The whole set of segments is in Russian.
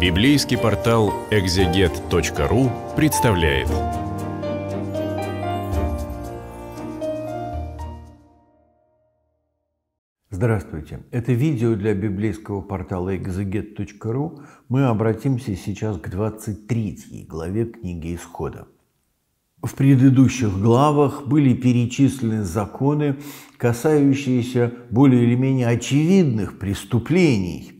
Библейский портал экзегет.ру представляет. Здравствуйте! Это видео для библейского портала экзегет.ру. Мы обратимся сейчас к 23 главе книги Исхода. В предыдущих главах были перечислены законы, касающиеся более или менее очевидных преступлений,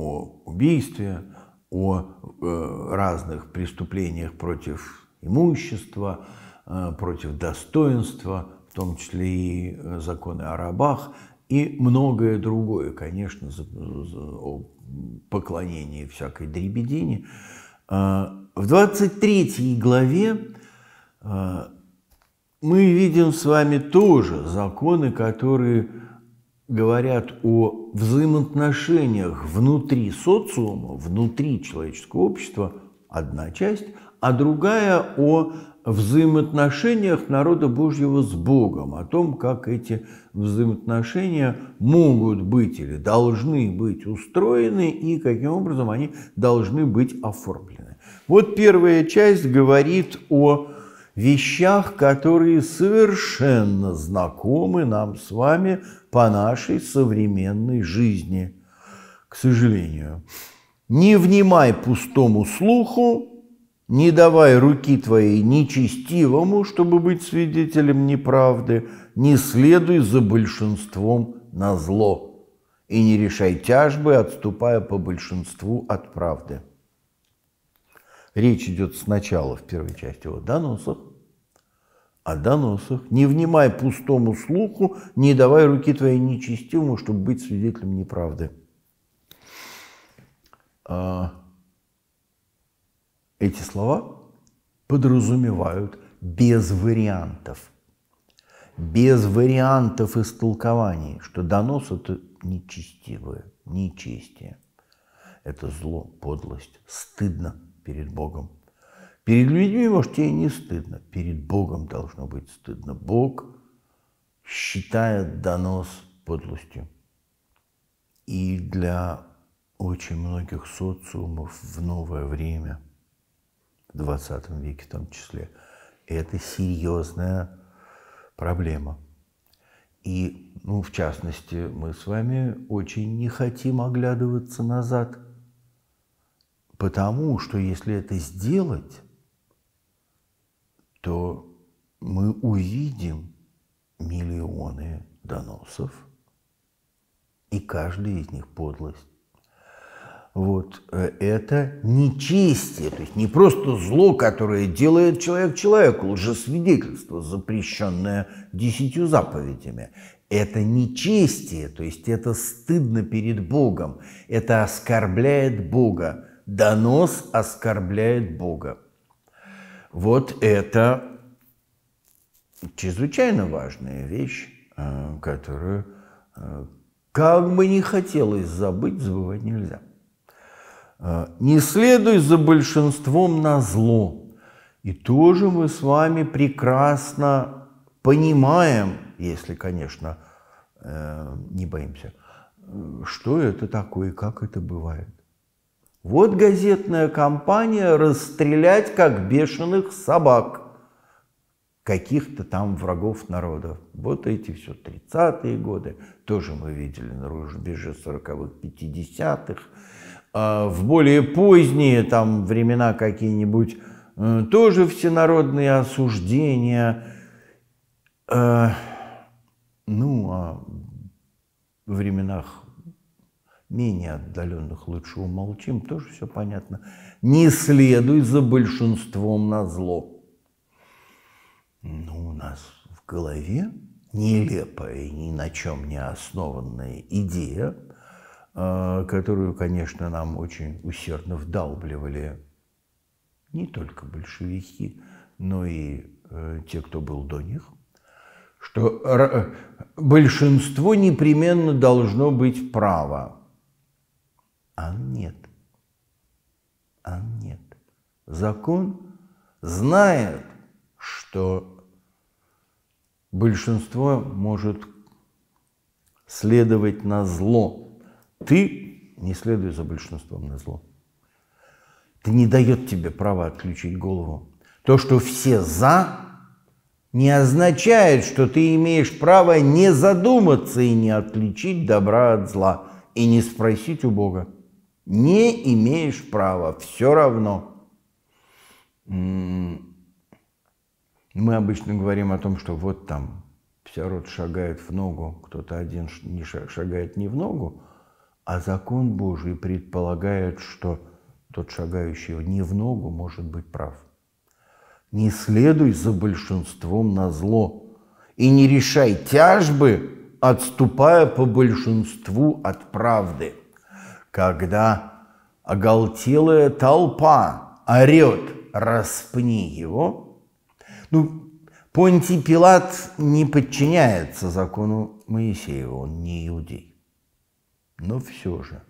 о убийстве, о э, разных преступлениях против имущества, э, против достоинства, в том числе и э, законы о рабах, и многое другое, конечно, о поклонении всякой дребедине. В 23 главе мы видим с вами тоже законы, которые говорят о взаимоотношениях внутри социума, внутри человеческого общества, одна часть, а другая о взаимоотношениях народа Божьего с Богом, о том, как эти взаимоотношения могут быть или должны быть устроены и каким образом они должны быть оформлены. Вот первая часть говорит о вещах, которые совершенно знакомы нам с вами по нашей современной жизни. К сожалению. Не внимай пустому слуху, не давай руки твоей нечестивому, чтобы быть свидетелем неправды, не следуй за большинством на зло и не решай тяжбы, отступая по большинству от правды. Речь идет сначала в первой части о доносах, о доносах. Не внимай пустому слуху, не давай руки твоей нечестивому, чтобы быть свидетелем неправды. А, эти слова подразумевают без вариантов. Без вариантов истолкований, что донос – это нечестивое, нечестие. Это зло, подлость, стыдно перед Богом. Перед людьми, может, тебе не стыдно, перед Богом должно быть стыдно. Бог считает донос подлостью. И для очень многих социумов в новое время, в 20 веке в том числе, это серьезная проблема. И, ну, в частности, мы с вами очень не хотим оглядываться назад, потому что если это сделать, то мы увидим миллионы доносов, и каждый из них подлость. Вот э, это нечестие, то есть не просто зло, которое делает человек человеку, лжесвидетельство, запрещенное десятью заповедями. Это нечестие, то есть это стыдно перед Богом, это оскорбляет Бога. Донос оскорбляет Бога. Вот это чрезвычайно важная вещь, а, которую а, как бы не хотелось забыть, забывать нельзя. А, не следуй за большинством на зло. И тоже мы с вами прекрасно понимаем, если, конечно, э, не боимся, что это такое, как это бывает. Вот газетная компания расстрелять как бешеных собак каких-то там врагов народа. Вот эти все 30-е годы, тоже мы видели на рубеже 40-х, 50-х. А в более поздние там времена какие-нибудь э, тоже всенародные осуждения. Э, ну, а в временах менее отдаленных лучше умолчим, тоже все понятно. Не следуй за большинством на зло. Ну у нас в голове нелепая и ни на чем не основанная идея, а, которую, конечно, нам очень усердно вдалбливали не только большевики, но и э, те, кто был до них, что большинство непременно должно быть право. А нет. А нет. Закон знает, что большинство может следовать на зло. Ты не следуй за большинством на зло. Это не дает тебе права отключить голову. То, что все «за», не означает, что ты имеешь право не задуматься и не отличить добра от зла, и не спросить у Бога. Не имеешь права, все равно. Мы обычно говорим о том, что вот там вся рот шагает в ногу, кто-то один не шагает не в ногу, а закон Божий предполагает, что тот, шагающий не в ногу, может быть прав. Не следуй за большинством на зло и не решай тяжбы, отступая по большинству от правды – когда оголтелая толпа орет «распни его», ну, Понтий Пилат не подчиняется закону Моисеева, он не иудей. Но все же,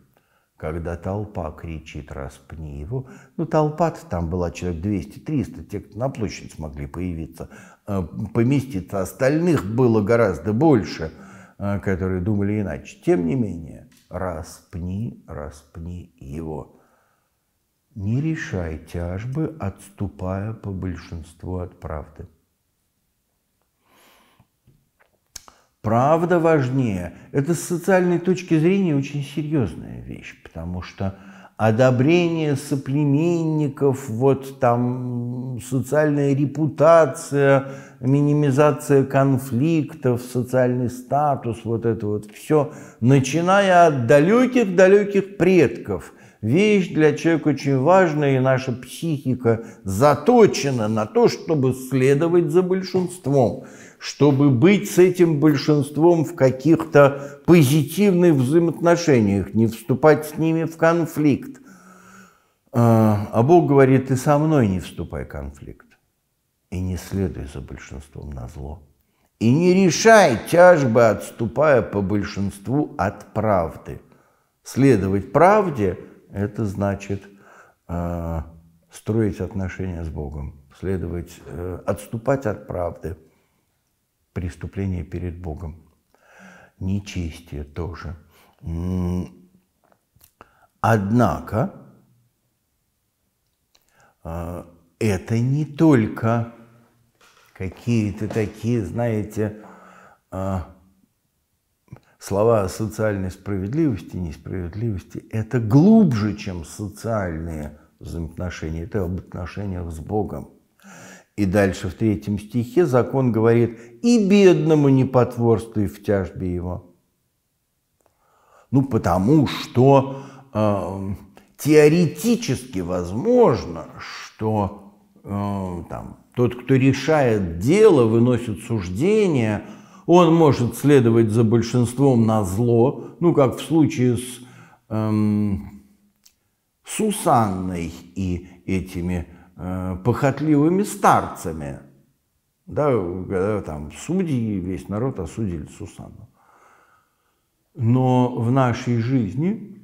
когда толпа кричит «распни его», ну толпа-то там была человек 200-300, те, кто на площадь смогли появиться, а поместиться, остальных было гораздо больше, а, которые думали иначе. Тем не менее, распни, распни его. Не решай тяжбы, отступая по большинству от правды. Правда важнее. Это с социальной точки зрения очень серьезная вещь, потому что одобрение соплеменников, вот там социальная репутация, минимизация конфликтов, социальный статус, вот это вот все, начиная от далеких-далеких предков. Вещь для человека очень важная, и наша психика заточена на то, чтобы следовать за большинством чтобы быть с этим большинством в каких-то позитивных взаимоотношениях, не вступать с ними в конфликт. А, а Бог говорит, ты со мной не вступай в конфликт, и не следуй за большинством на зло, и не решай тяжбы, отступая по большинству от правды. Следовать правде – это значит а, строить отношения с Богом, следовать, э, отступать от правды – преступление перед Богом. Нечестие тоже. Однако а, это не только какие-то такие, знаете, а, слова о социальной справедливости, несправедливости, это глубже, чем социальные взаимоотношения, это об отношениях с Богом. И дальше в третьем стихе закон говорит «и бедному не потворствуй в тяжбе его». Ну, потому что э, теоретически возможно, что э, там, тот, кто решает дело, выносит суждение, он может следовать за большинством на зло, ну, как в случае с э, эм, Сусанной и этими Э, похотливыми старцами. Да, э, там судьи, весь народ осудили Сусану. Но в нашей жизни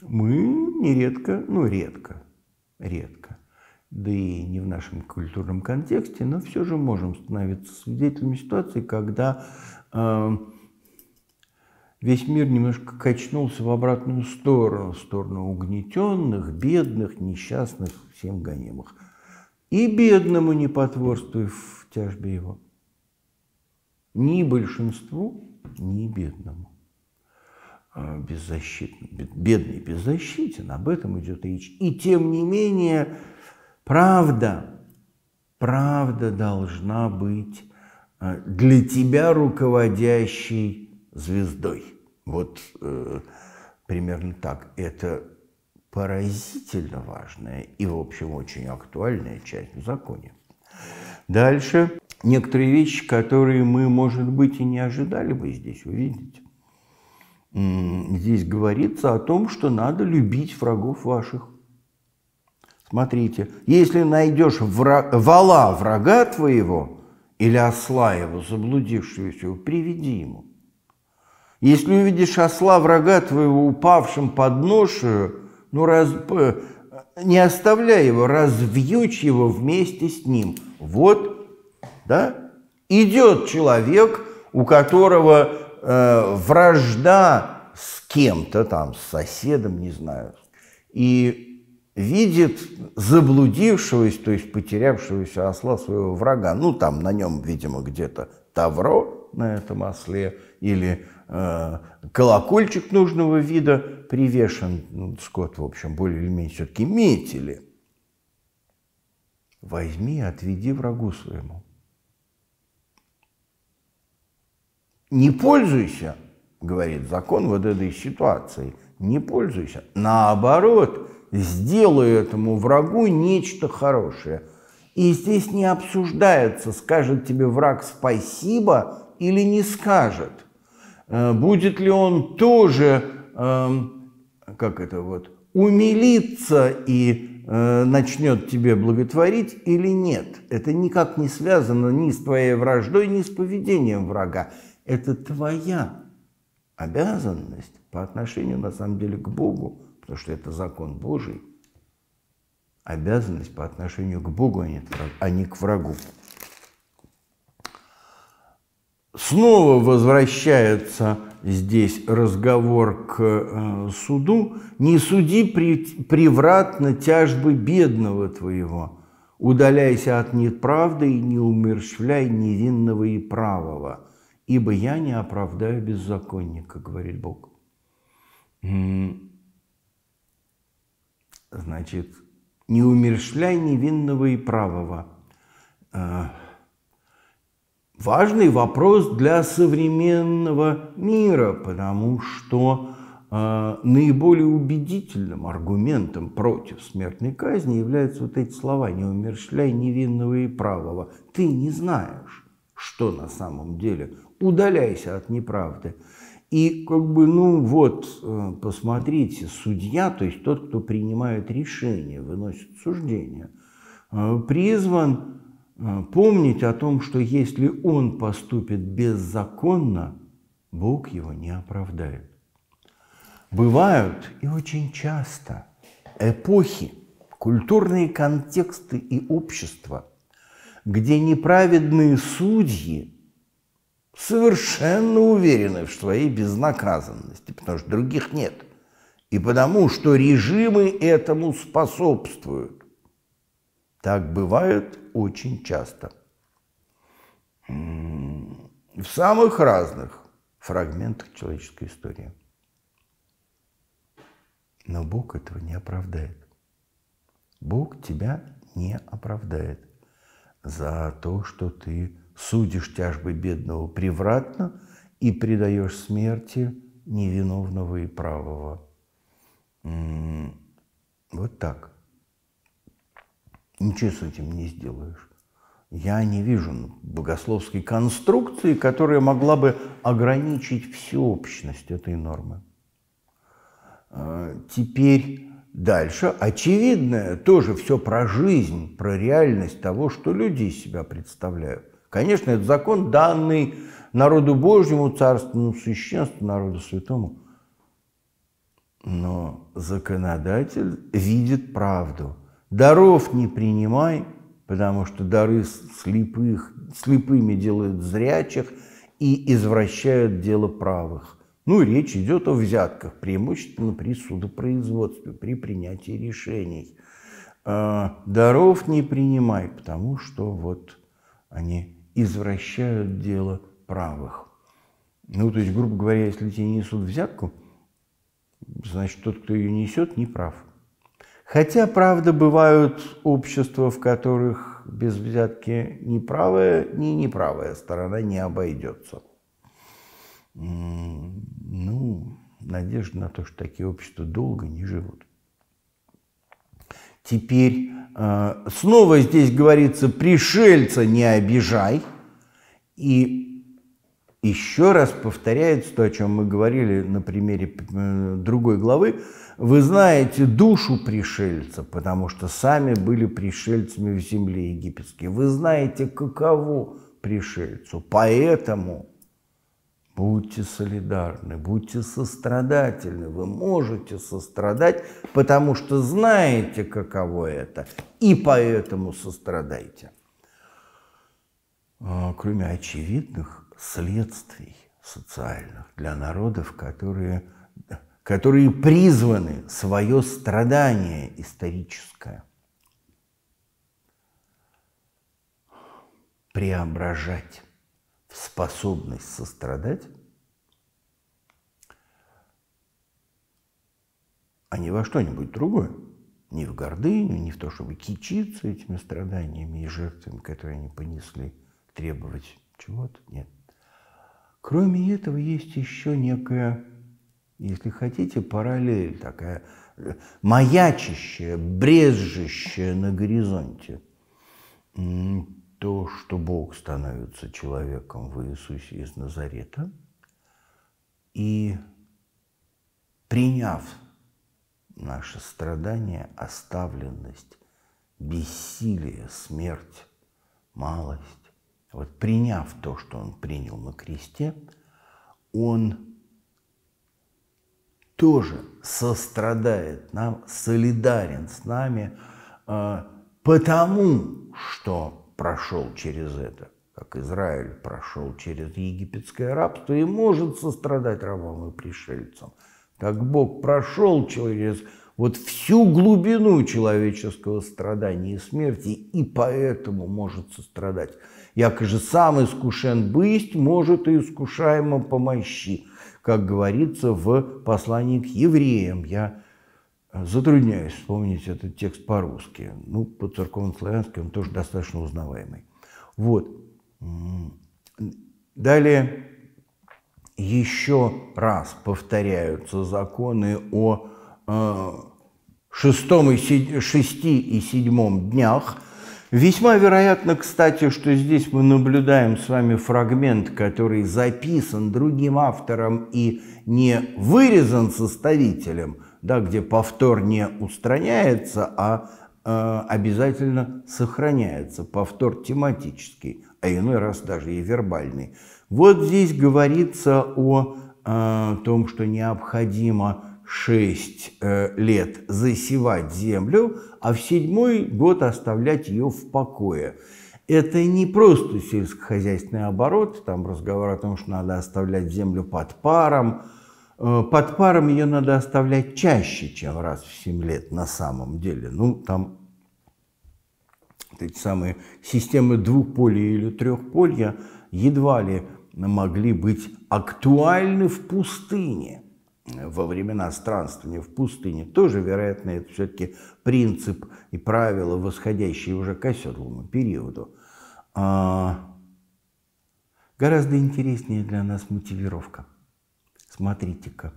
мы нередко, ну редко, редко, да и не в нашем культурном контексте, но все же можем становиться свидетелями ситуации, когда э, весь мир немножко качнулся в обратную сторону, в сторону угнетенных, бедных, несчастных семь гонимых. И бедному не потворствуй в тяжбе его. Ни большинству, ни бедному. А Беззащитный, бедный беззащитен, об этом идет речь. И тем не менее, правда, правда должна быть а, для тебя руководящей звездой. Вот э, примерно так. Это поразительно важная и, в общем, очень актуальная часть в законе. Дальше некоторые вещи, которые мы, может быть, и не ожидали бы здесь увидеть. Здесь говорится о том, что надо любить врагов ваших. Смотрите, если найдешь враг, вала врага твоего или осла его, заблудившегося, приведи ему. Если увидишь осла врага твоего, упавшим под ношею, ну раз, не оставляй его, развьючь его вместе с ним. Вот, да, идет человек, у которого э, вражда с кем-то там, с соседом, не знаю, и видит заблудившегося, то есть потерявшегося осла своего врага, ну там на нем, видимо, где-то тавро на этом осле или э, колокольчик нужного вида привешен. Ну, Скотт, в общем, более или менее все-таки метили. Возьми отведи врагу своему. Не пользуйся, говорит закон вот этой ситуации, не пользуйся. Наоборот, сделай этому врагу нечто хорошее. И здесь не обсуждается, скажет тебе враг спасибо или не скажет. Э, будет ли он тоже, эм, как это вот, умилиться и э, начнет тебе благотворить или нет. Это никак не связано ни с твоей враждой, ни с поведением врага. Это твоя обязанность по отношению, на самом деле, к Богу, потому что это закон Божий, обязанность по отношению к Богу, а не к врагу. Снова возвращается здесь разговор к э, суду. «Не суди превратно тяжбы бедного твоего, удаляйся от неправды и не умерщвляй невинного и правого, ибо я не оправдаю беззаконника», – говорит Бог. Значит, «не умерщвляй невинного и правого». Э, важный вопрос для современного мира, потому что э, наиболее убедительным аргументом против смертной казни являются вот эти слова «не умерщвляй невинного и правого». Ты не знаешь, что на самом деле. Удаляйся от неправды. И как бы, ну вот, э, посмотрите, судья, то есть тот, кто принимает решение, выносит суждение, э, призван Э, помнить о том, что если он поступит беззаконно, Бог его не оправдает. Бывают и очень часто эпохи, культурные контексты и общества, где неправедные судьи совершенно уверены в своей безнаказанности, потому что других нет, и потому что режимы этому способствуют. Так бывает очень часто. В самых разных фрагментах человеческой истории. Но Бог этого не оправдает. Бог тебя не оправдает за то, что ты судишь тяжбы бедного превратно и предаешь смерти невиновного и правого. Вот так. Ничего с этим не сделаешь. Я не вижу богословской конструкции, которая могла бы ограничить всеобщность этой нормы. А, теперь дальше. Очевидное тоже все про жизнь, про реальность того, что люди из себя представляют. Конечно, это закон, данный народу Божьему, царственному священству, народу святому. Но законодатель видит правду – Даров не принимай, потому что дары слепых, слепыми делают зрячих и извращают дело правых. Ну, речь идет о взятках, преимущественно при судопроизводстве, при принятии решений. А, Даров не принимай, потому что вот они извращают дело правых. Ну, то есть, грубо говоря, если тебе несут взятку, значит, тот, кто ее несет, не прав. Хотя, правда, бывают общества, в которых без взятки ни правая, ни неправая сторона не обойдется. Ну, надежда на то, что такие общества долго не живут. Теперь э, снова здесь говорится, пришельца не обижай. И еще раз повторяется то, о чем мы говорили на примере э, другой главы. Вы знаете душу пришельца, потому что сами были пришельцами в земле египетской. Вы знаете, каково пришельцу. Поэтому будьте солидарны, будьте сострадательны. Вы можете сострадать, потому что знаете, каково это. И поэтому сострадайте. А, кроме очевидных следствий социальных для народов, которые, которые призваны свое страдание историческое преображать в способность сострадать, а не во что-нибудь другое. Не в гордыню, не в то, чтобы кичиться этими страданиями и жертвами, которые они понесли, требовать чего-то. Нет. Кроме этого, есть еще некая, если хотите, параллель такая, маячащая, брезжащая на горизонте. То, что Бог становится человеком в Иисусе из Назарета, и, приняв наше страдание, оставленность, бессилие, смерть, малость, вот приняв то, что он принял на кресте, он тоже сострадает нам, солидарен с нами, э, потому что прошел через это, как Израиль прошел через египетское рабство и может сострадать рабам и пришельцам. как Бог прошел через вот всю глубину человеческого страдания и смерти и поэтому может сострадать. Яко же сам искушен быть, может и искушаемо помощи, как говорится в послании к евреям. Я э, затрудняюсь вспомнить этот текст по-русски. Ну, по-церковно-славянски он тоже достаточно узнаваемый. Вот. Далее еще раз повторяются законы о э, шестом и седь, шести и седьмом днях – Весьма вероятно, кстати, что здесь мы наблюдаем с вами фрагмент, который записан другим автором и не вырезан составителем, да, где повтор не устраняется, а э, обязательно сохраняется. Повтор тематический, а иной раз даже и вербальный. Вот здесь говорится о э, том, что необходимо шесть э, лет засевать землю, а в седьмой год оставлять ее в покое. Это не просто сельскохозяйственный оборот, там разговор о том, что надо оставлять землю под паром. Э, под паром ее надо оставлять чаще, чем раз в семь лет на самом деле. Ну, там эти самые системы двухполья или трехполья едва ли могли быть актуальны в пустыне – во времена странствования в пустыне, тоже, вероятно, это все-таки принцип и правила, восходящие уже к оседлому периоду. А гораздо интереснее для нас мотивировка. Смотрите-ка,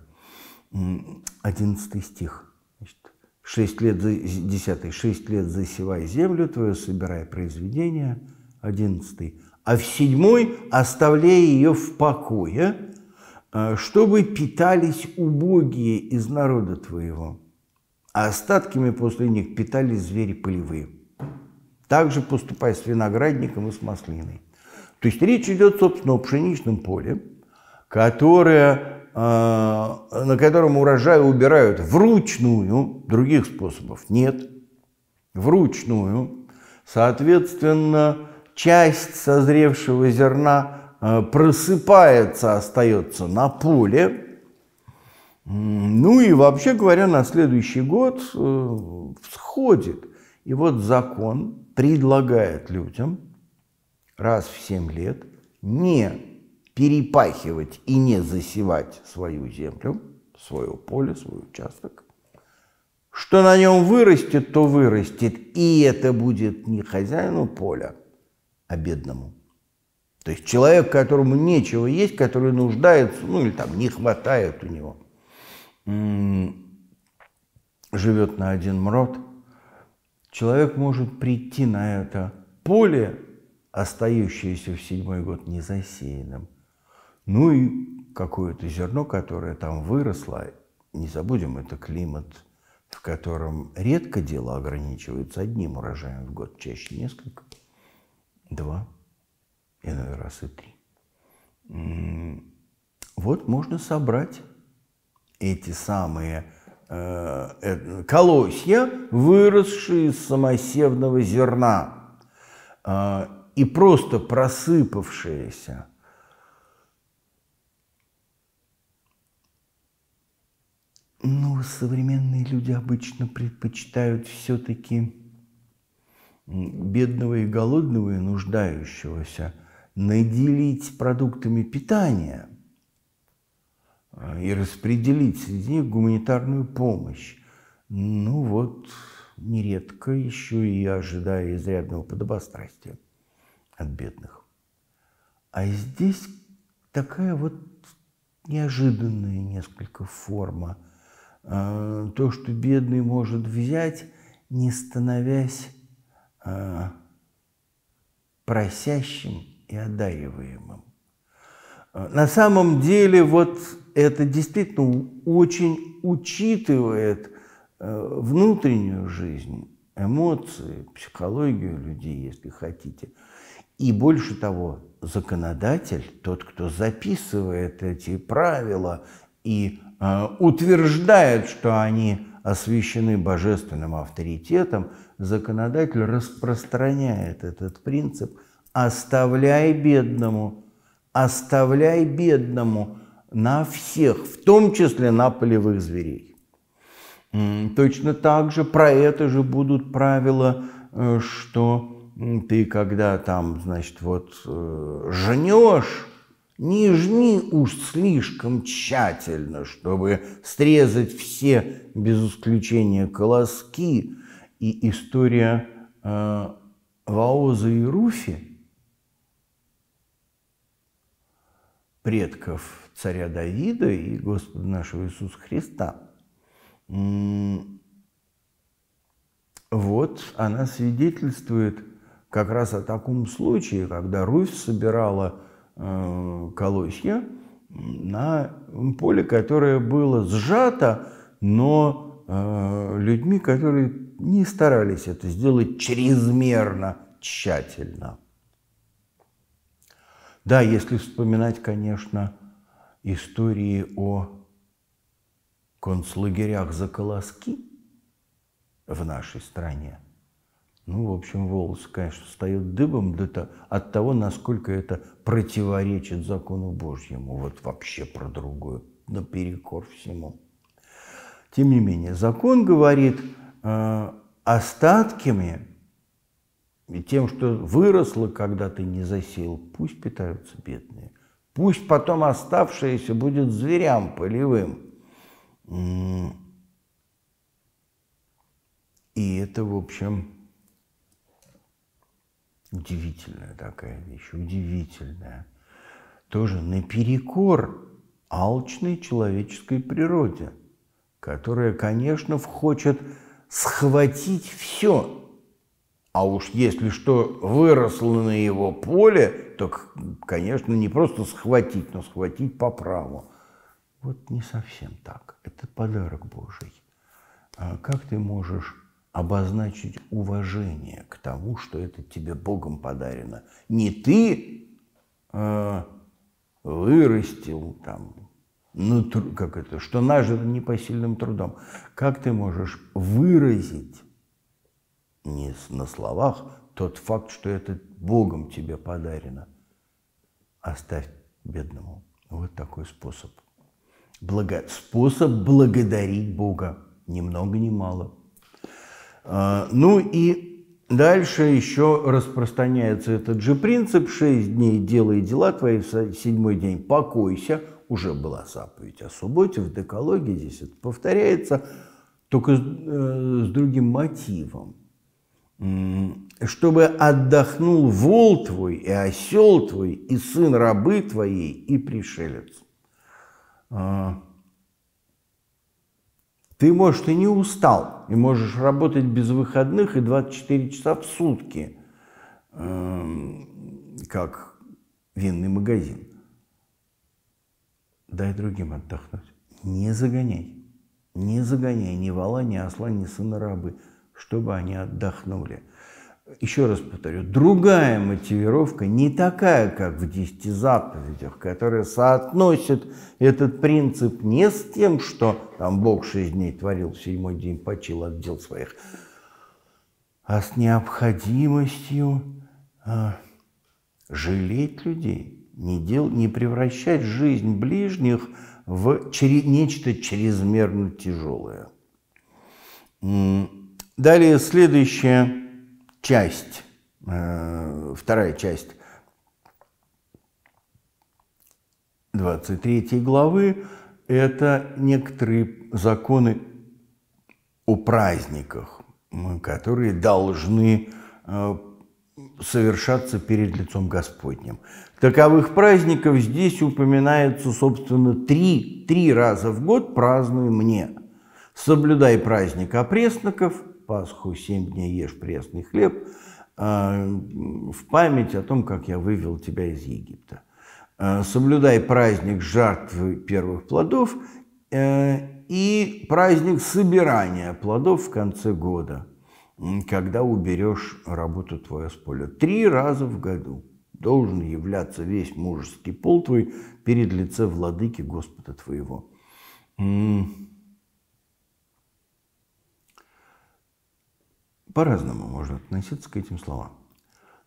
11 стих. Значит, 6 лет, за, 10. «Шесть лет засевай землю твою, собирай произведения». 11. «А в седьмой оставляя ее в покое, Э, чтобы питались убогие из народа твоего, а остатками после них питались звери полевые. Также поступай с виноградником и с маслиной. То есть речь идет, собственно, о пшеничном поле, которое, э, на котором урожай убирают вручную, других способов нет, вручную. Соответственно, часть созревшего зерна – Э, просыпается, остается на поле. Ну и вообще говоря, на следующий год всходит. Э, и вот закон предлагает людям раз в 7 лет не перепахивать и не засевать свою землю, свое поле, свой участок. Что на нем вырастет, то вырастет. И это будет не хозяину поля, а бедному. То есть человек, которому нечего есть, который нуждается, ну или там не хватает у него, живет на один мрот, человек может прийти на это поле, остающееся в седьмой год незасеянным, ну и какое-то зерно, которое там выросло, не забудем, это климат, в котором редко дело ограничивается одним урожаем в год, чаще несколько, два – иной раз и три. Вот можно собрать эти самые э, э колосья, выросшие из самосевного зерна э, и просто просыпавшиеся Ну, современные люди обычно предпочитают все-таки бедного и голодного и нуждающегося наделить продуктами питания а, и распределить среди них гуманитарную помощь. Ну вот, нередко еще и ожидая изрядного подобострастия от бедных. А здесь такая вот неожиданная несколько форма. А, то, что бедный может взять, не становясь а, просящим и одариваемым. Э, на самом деле вот это действительно очень учитывает э, внутреннюю жизнь, эмоции, психологию людей, если хотите. И больше того, законодатель, тот, кто записывает эти правила и э, утверждает, что они освящены божественным авторитетом, законодатель распространяет этот принцип – оставляй бедному, оставляй бедному на всех, в том числе на полевых зверей. Точно так же про это же будут правила, э, что ты когда там, значит, вот э, женешь, не жни уж слишком тщательно, чтобы срезать все, без исключения, колоски. И история э, Ваоза и Руфи – предков царя Давида и Господа нашего Иисуса Христа. Вот она свидетельствует как раз о таком случае, когда Русь собирала э, колосья на поле, которое было сжато, но э, людьми, которые не старались это сделать чрезмерно тщательно. Да, если вспоминать, конечно, истории о концлагерях за колоски в нашей стране, ну, в общем, волосы, конечно, встают дыбом от того, насколько это противоречит закону Божьему, вот вообще про другую, наперекор всему. Тем не менее, закон говорит э, остатками и тем, что выросло, когда ты не засеял, пусть питаются бедные. Пусть потом оставшееся будет зверям полевым. И это, в общем, удивительная такая вещь, удивительная. Тоже наперекор алчной человеческой природе, которая, конечно, хочет схватить все а уж если что выросло на его поле, то, конечно, не просто схватить, но схватить по праву. Вот не совсем так. Это подарок Божий. А как ты можешь обозначить уважение к тому, что это тебе Богом подарено? Не ты э, вырастил там, ну, как это, что нажито сильным трудом. Как ты можешь выразить не на словах, тот факт, что это Богом тебе подарено. Оставь бедному. Вот такой способ. Благо... Способ благодарить Бога. Ни много, ни мало. А, ну и дальше еще распространяется этот же принцип. Шесть дней делай дела твои, в седьмой день покойся. Уже была заповедь о субботе в декологии, здесь это повторяется, только с, э, с другим мотивом чтобы отдохнул вол твой, и осел твой, и сын рабы твоей, и пришелец. А, ты, может, и не устал, и можешь работать без выходных и 24 часа в сутки, эм, как винный магазин. Дай другим отдохнуть. Не загоняй. Не загоняй ни вала, ни осла, ни сына рабы – чтобы они отдохнули. Еще раз повторю, другая мотивировка, не такая, как в десяти заповедях, которая соотносит этот принцип не с тем, что там Бог шесть дней творил, седьмой день почил отдел своих, а с необходимостью а, жалеть людей, не, дел, не превращать жизнь ближних в чре, нечто чрезмерно тяжелое. Далее следующая часть, э, вторая часть 23 главы – это некоторые законы о праздниках, которые должны э, совершаться перед лицом Господним. Таковых праздников здесь упоминается, собственно, три, три раза в год празднуй мне. Соблюдай праздник опресноков – Пасху семь дней ешь пресный хлеб, а, в память о том, как я вывел тебя из Египта. А, соблюдай праздник жертвы первых плодов э, и праздник собирания плодов в конце года, когда уберешь работу твою с поля. Три раза в году должен являться весь мужеский пол твой перед лице владыки Господа твоего. по-разному можно относиться к этим словам.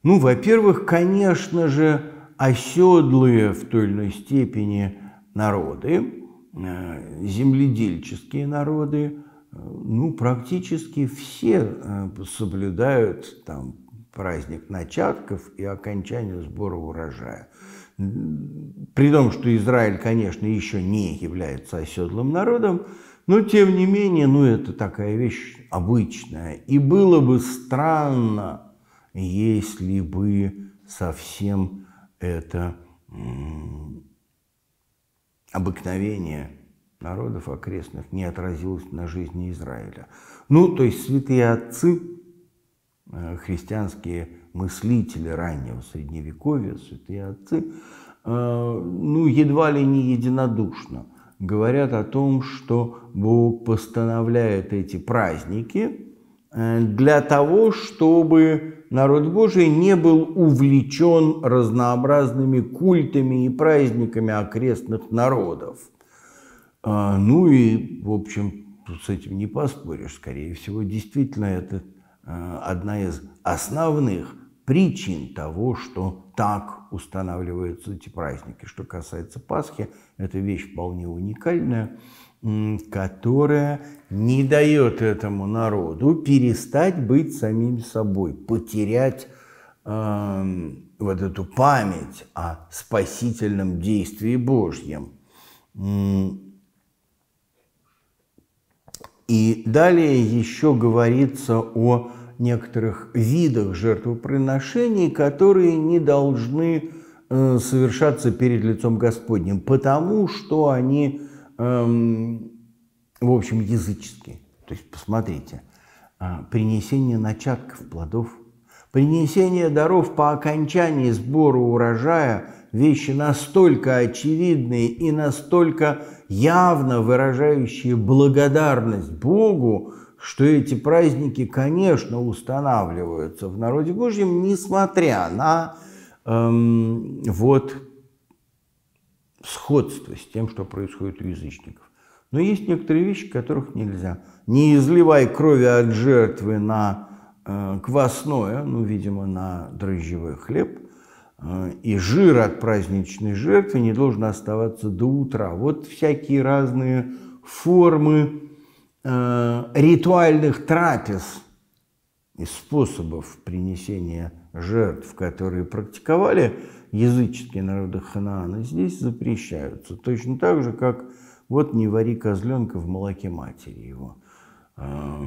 Ну, во-первых, конечно же, оседлые в той или иной степени народы, э, земледельческие народы, э, ну, практически все э, соблюдают там праздник начатков и окончания сбора урожая. При том, что Израиль, конечно, еще не является оседлым народом, но, тем не менее, ну, это такая вещь обычная. И было бы странно, если бы совсем это обыкновение народов окрестных не отразилось на жизни Израиля. Ну, то есть святые отцы, э, христианские мыслители раннего средневековья, святые отцы, э, ну, едва ли не единодушно – говорят о том, что Бог постановляет эти праздники э, для того, чтобы народ Божий не был увлечен разнообразными культами и праздниками окрестных народов. А, ну и, в общем, с этим не поспоришь, скорее всего, действительно это э, одна из основных причин того, что так устанавливаются эти праздники. Что касается Пасхи, это вещь вполне уникальная, которая не дает этому народу перестать быть самим собой, потерять э, вот эту память о спасительном действии Божьем. И далее еще говорится о некоторых видах жертвоприношений, которые не должны э, совершаться перед лицом Господним, потому что они, эм, в общем, языческие. То есть, посмотрите, а, принесение начатков плодов, принесение даров по окончании сбора урожая – вещи настолько очевидные и настолько явно выражающие благодарность Богу, что эти праздники, конечно, устанавливаются в народе Божьем, несмотря на эм, вот сходство с тем, что происходит у язычников. Но есть некоторые вещи, которых нельзя. Не изливай крови от жертвы на э, квасное, ну, видимо, на дрожжевой хлеб, э, и жир от праздничной жертвы не должен оставаться до утра. Вот всякие разные формы Э, ритуальных трапез и способов принесения жертв, которые практиковали языческие народы Ханаана, здесь запрещаются. Точно так же, как вот не вари козленка в молоке матери его. Э,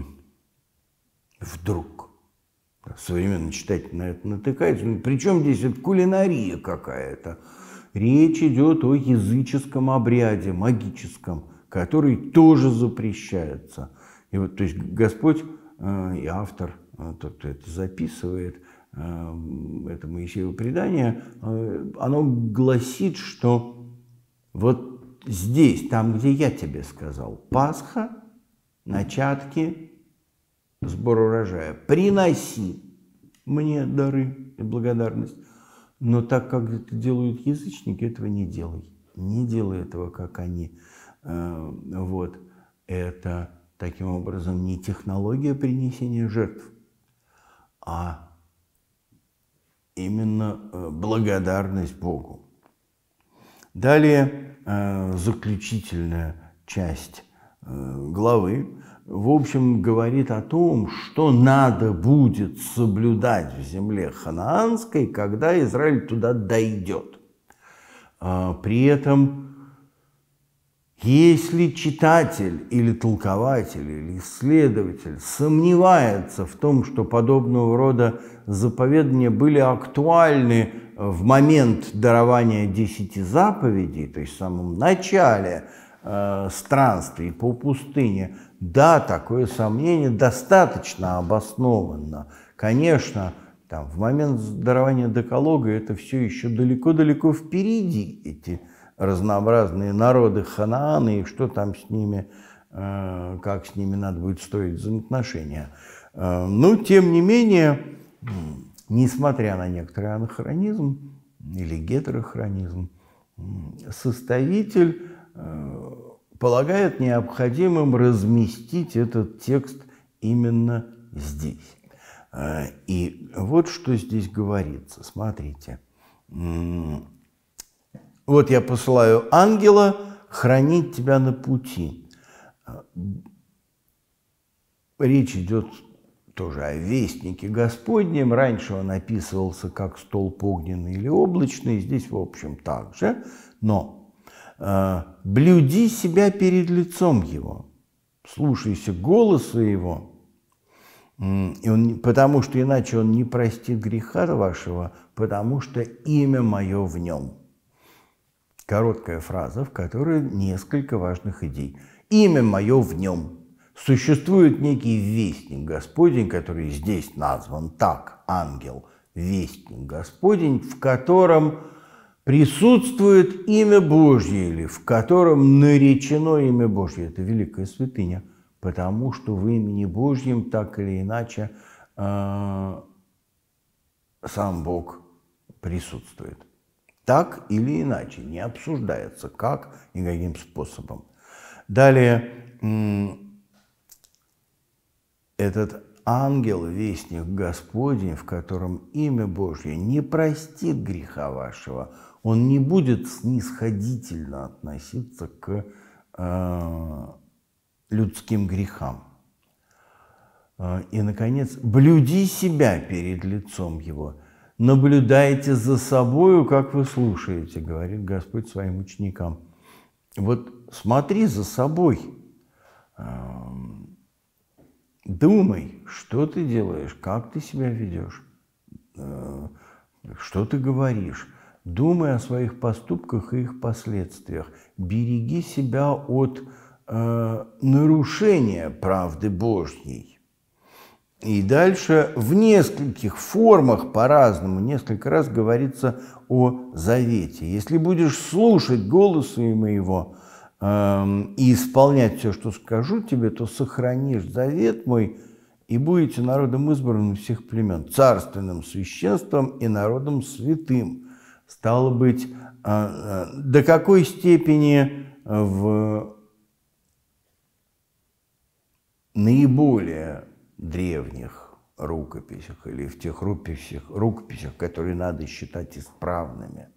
вдруг. Современный читатель на это натыкается. Ну, Причем здесь это кулинария какая-то. Речь идет о языческом обряде, магическом – который тоже запрещается. И вот, то есть Господь э, и автор, э, тот, кто это записывает, э, это Моисеево предание, э, оно гласит, что вот здесь, там, где я тебе сказал, Пасха, начатки, сбор урожая, приноси мне дары и благодарность. Но так как это делают язычники, этого не делай. Не делай этого, как они. Э, вот, это таким образом не технология принесения жертв, а именно э, благодарность Богу. Далее э, заключительная часть главы, в общем, говорит о том, что надо будет соблюдать в земле ханаанской, когда Израиль туда дойдет. При этом если читатель или толкователь или исследователь сомневается в том, что подобного рода заповедания были актуальны в момент дарования десяти заповедей, то есть в самом начале э, странствий по пустыне, да, такое сомнение достаточно обоснованно. Конечно, там, в момент дарования деколога это все еще далеко-далеко впереди, эти разнообразные народы Ханаана и что там с ними, э, как с ними надо будет строить взаимоотношения. Э, но, тем не менее, несмотря на некоторый анахронизм или гетерохронизм, составитель э, полагает необходимым разместить этот текст именно здесь. И вот что здесь говорится. Смотрите. Вот я посылаю ангела хранить тебя на пути. Речь идет тоже о вестнике Господнем. Раньше он описывался как столб огненный или облачный, здесь, в общем, так же. Но э, блюди себя перед лицом его, слушайся голоса его, и он, потому что иначе он не простит греха вашего, потому что имя мое в нем. Короткая фраза, в которой несколько важных идей. «Имя мое в нем». Существует некий вестник Господень, который здесь назван так, ангел, вестник Господень, в котором присутствует имя Божье или в котором наречено имя Божье. Это великая святыня, потому что в имени Божьем так или иначе э, сам Бог присутствует. Так или иначе, не обсуждается как и каким способом. Далее, этот ангел, вестник Господень, в котором имя Божье, не простит греха вашего, он не будет снисходительно относиться к э, людским грехам. Э, и, наконец, блюди себя перед лицом его – наблюдайте за собою, как вы слушаете, говорит Господь своим ученикам. Вот смотри за собой, думай, что ты делаешь, как ты себя ведешь, э, что ты говоришь. Думай о своих поступках и их последствиях. Береги себя от э, нарушения правды Божьей. И дальше в нескольких формах по-разному, несколько раз говорится о завете. Если будешь слушать голосу моего э, и исполнять все, что скажу тебе, то сохранишь завет мой и будете народом избранным всех племен, царственным священством и народом святым. Стало быть, э, э до какой степени э, в наиболее древних рукописях или в тех рукописях, рукописях которые надо считать исправными.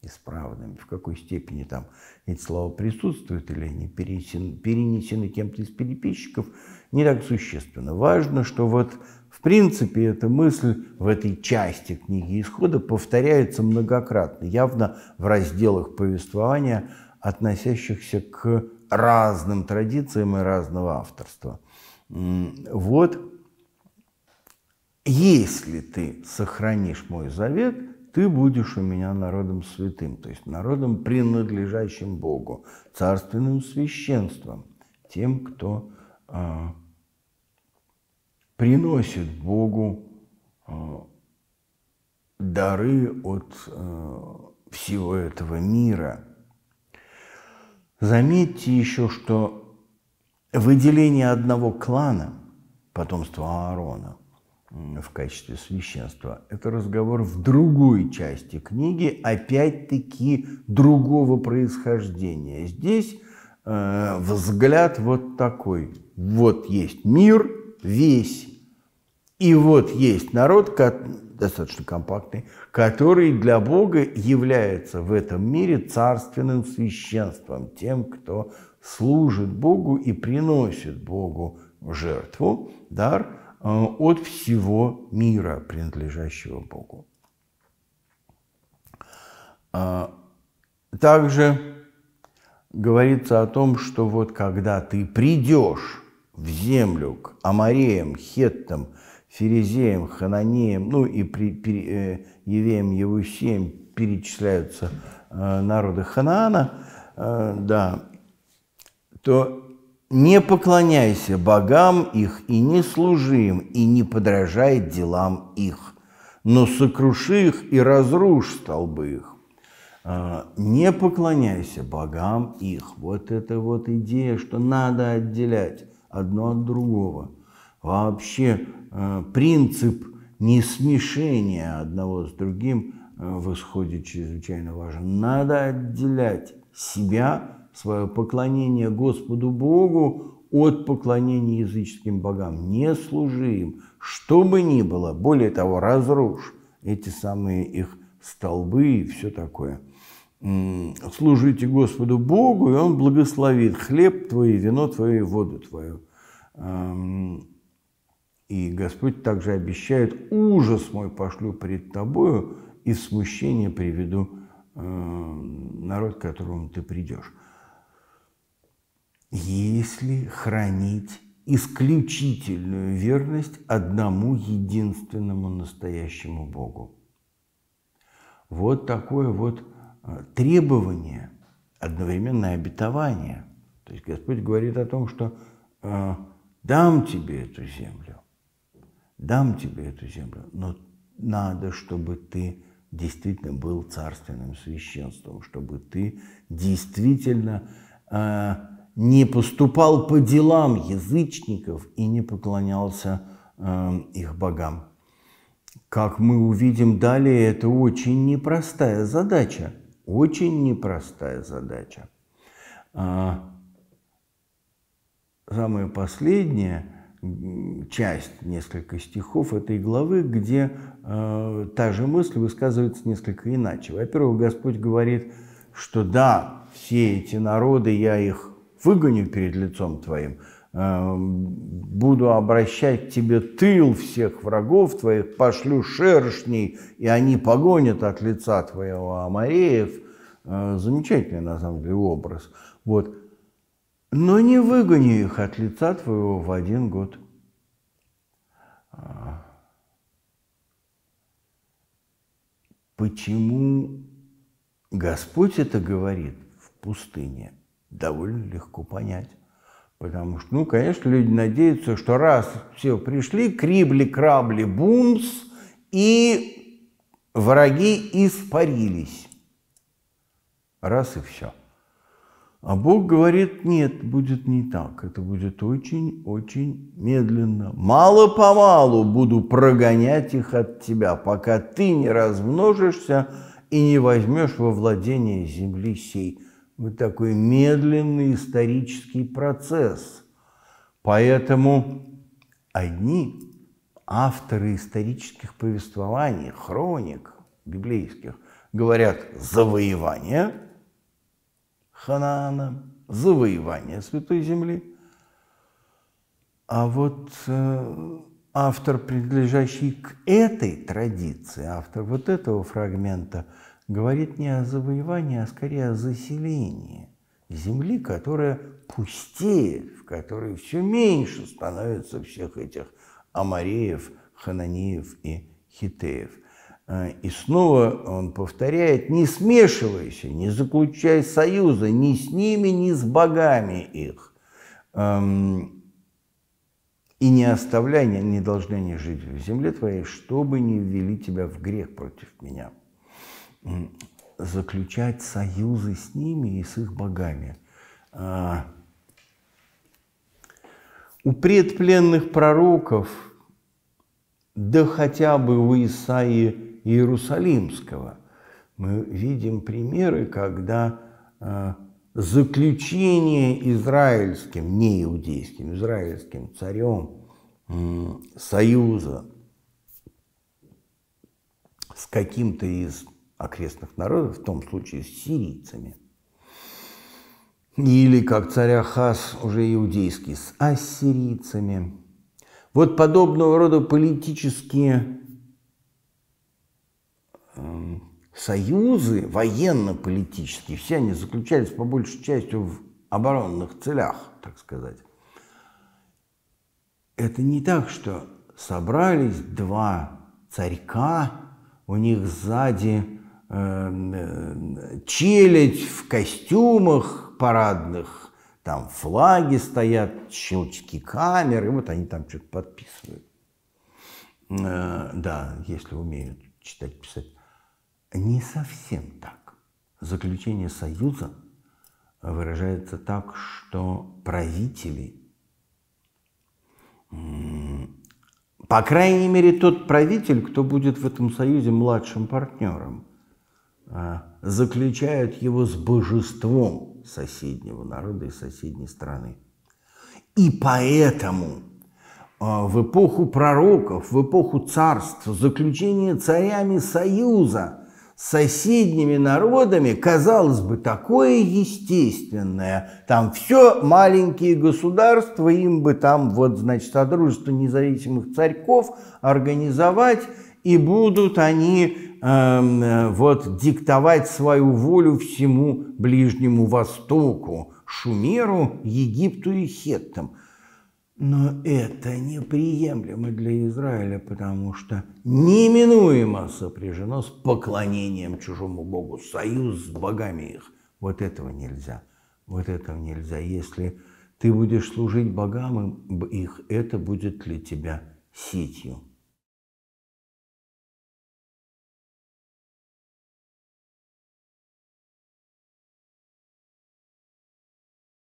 Исправными. В какой степени там эти слова присутствуют или они перенесены, перенесены кем-то из переписчиков, не так существенно. Важно, что вот в принципе эта мысль в этой части книги Исхода повторяется многократно, явно в разделах повествования, относящихся к разным традициям и разного авторства – вот, если ты сохранишь мой завет, ты будешь у меня народом святым, то есть народом, принадлежащим Богу, царственным священством, тем, кто а, приносит Богу а, дары от а, всего этого мира. Заметьте еще, что выделение одного клана, потомства Аарона, в качестве священства. Это разговор в другой части книги, опять-таки другого происхождения. Здесь э, взгляд вот такой. Вот есть мир весь, и вот есть народ, достаточно компактный, который для Бога является в этом мире царственным священством, тем, кто служит Богу и приносит Богу в жертву дар э, от всего мира, принадлежащего Богу. А, также говорится о том, что вот когда ты придешь в землю к Амареям, Хеттам, Ферезеям, Хананеям, ну и при, при, э, Евеям, Евусеям перечисляются э, народы Ханаана, э, да, то не поклоняйся богам их и не служи им, и не подражай делам их, но сокруши их и разрушь столбы их. А, не поклоняйся богам их. Вот это вот идея, что надо отделять одно от другого. Вообще а, принцип несмешения одного с другим а, в исходе чрезвычайно важен. Надо отделять себя свое поклонение Господу Богу от поклонения языческим богам. Не служи им, что бы ни было. Более того, разрушь эти самые их столбы и все такое. Служите Господу Богу, и Он благословит хлеб твой, вино твое, воду твою. И Господь также обещает, ужас мой пошлю пред тобою, и в смущение приведу э, народ, к которому ты придешь если хранить исключительную верность одному единственному настоящему Богу. Вот такое вот э, требование, одновременное обетование. То есть Господь говорит о том, что э, дам тебе эту землю, дам тебе эту землю, но надо, чтобы ты действительно был царственным священством, чтобы ты действительно э, не поступал по делам язычников и не поклонялся э, их богам. Как мы увидим далее, это очень непростая задача, очень непростая задача. А самая последняя часть, несколько стихов этой главы, где э, та же мысль высказывается несколько иначе. Во-первых, Господь говорит, что да, все эти народы, я их выгоню перед лицом твоим, э, буду обращать тебе тыл всех врагов твоих, пошлю шершней, и они погонят от лица твоего Амареев. Э, замечательный, на самом деле, образ. Вот. Но не выгони их от лица твоего в один год. А. Почему Господь это говорит в пустыне? довольно легко понять. Потому что, ну, конечно, люди надеются, что раз все пришли, крибли, крабли, бумс, и враги испарились. Раз и все. А Бог говорит, нет, будет не так. Это будет очень-очень медленно. Мало-помалу буду прогонять их от тебя, пока ты не размножишься и не возьмешь во владение земли сей вот такой медленный исторический процесс. Поэтому одни авторы исторических повествований, хроник библейских, говорят завоевание Ханаана, завоевание Святой Земли. А вот э, автор, принадлежащий к этой традиции, автор вот этого фрагмента – говорит не о завоевании, а скорее о заселении земли, которая пустеет, в которой все меньше становится всех этих амареев, хананеев и хитеев. А, и снова он повторяет, не смешивайся, не заключай союза ни с ними, ни с богами их. И не оставляй, не должны они жить в земле твоей, чтобы не ввели тебя в грех против меня заключать союзы с ними и с их богами. А, у предпленных пророков, да хотя бы у Исаии Иерусалимского, мы видим примеры, когда а, заключение израильским, не иудейским, израильским царем союза с каким-то из окрестных народов, в том случае с сирийцами, или, как царь Хас, уже иудейский, с ассирийцами. Вот подобного рода политические эм, союзы военно-политические, все они заключались по большей части в оборонных целях, так сказать. Это не так, что собрались два царька, у них сзади Эм, э, челядь в костюмах парадных, там флаги стоят, щелчки камер, и вот они там что-то подписывают. Э, да, если умеют читать, писать. Не совсем так. Заключение Союза выражается так, что правители, по крайней мере, тот правитель, кто будет в этом союзе младшим партнером, а, заключают его с божеством соседнего народа и соседней страны. И поэтому а, в эпоху пророков, в эпоху царств, заключение царями союза с соседними народами, казалось бы, такое естественное. Там все маленькие государства, им бы там вот, значит, Содружество независимых царьков организовать и будут они эм, э, вот диктовать свою волю всему Ближнему Востоку, Шумеру, Египту и Хеттам. Но это неприемлемо для Израиля, потому что неминуемо сопряжено с поклонением чужому Богу, союз с богами их. Вот этого нельзя. Вот этого нельзя. Если ты будешь служить богам их, это будет для тебя сетью.